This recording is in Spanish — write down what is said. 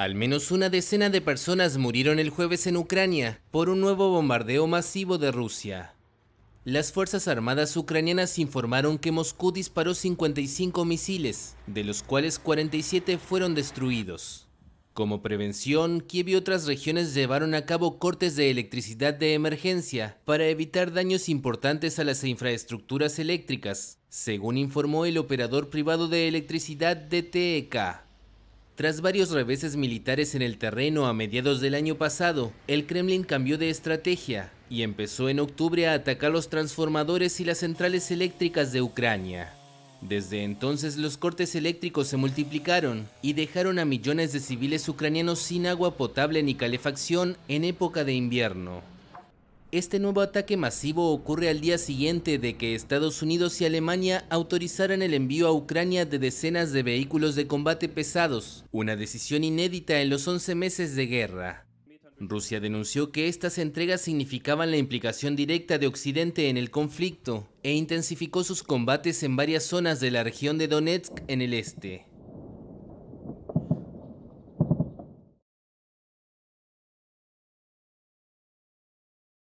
Al menos una decena de personas murieron el jueves en Ucrania por un nuevo bombardeo masivo de Rusia. Las Fuerzas Armadas ucranianas informaron que Moscú disparó 55 misiles, de los cuales 47 fueron destruidos. Como prevención, Kiev y otras regiones llevaron a cabo cortes de electricidad de emergencia para evitar daños importantes a las infraestructuras eléctricas, según informó el operador privado de electricidad DTEK. Tras varios reveses militares en el terreno a mediados del año pasado, el Kremlin cambió de estrategia y empezó en octubre a atacar los transformadores y las centrales eléctricas de Ucrania. Desde entonces los cortes eléctricos se multiplicaron y dejaron a millones de civiles ucranianos sin agua potable ni calefacción en época de invierno. Este nuevo ataque masivo ocurre al día siguiente de que Estados Unidos y Alemania autorizaran el envío a Ucrania de decenas de vehículos de combate pesados, una decisión inédita en los 11 meses de guerra. Rusia denunció que estas entregas significaban la implicación directa de Occidente en el conflicto e intensificó sus combates en varias zonas de la región de Donetsk en el este.